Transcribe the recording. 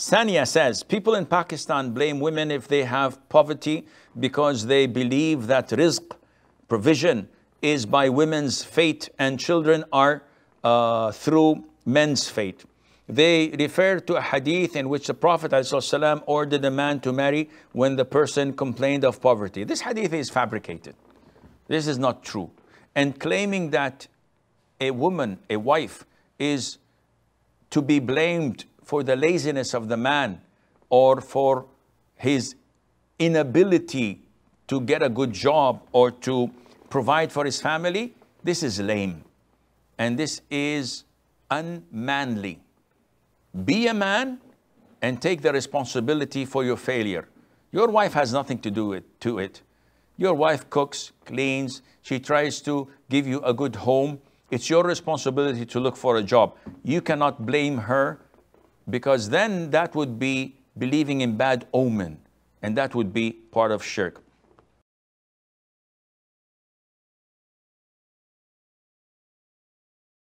Sania says, people in Pakistan blame women if they have poverty because they believe that rizq, provision, is by women's fate and children are uh, through men's fate. They refer to a hadith in which the Prophet ﷺ ordered a man to marry when the person complained of poverty. This hadith is fabricated. This is not true. And claiming that a woman, a wife, is to be blamed for the laziness of the man or for his inability to get a good job or to provide for his family, this is lame. And this is unmanly. Be a man and take the responsibility for your failure. Your wife has nothing to do it, to it. Your wife cooks, cleans, she tries to give you a good home. It's your responsibility to look for a job. You cannot blame her because then that would be believing in bad omen, and that would be part of shirk.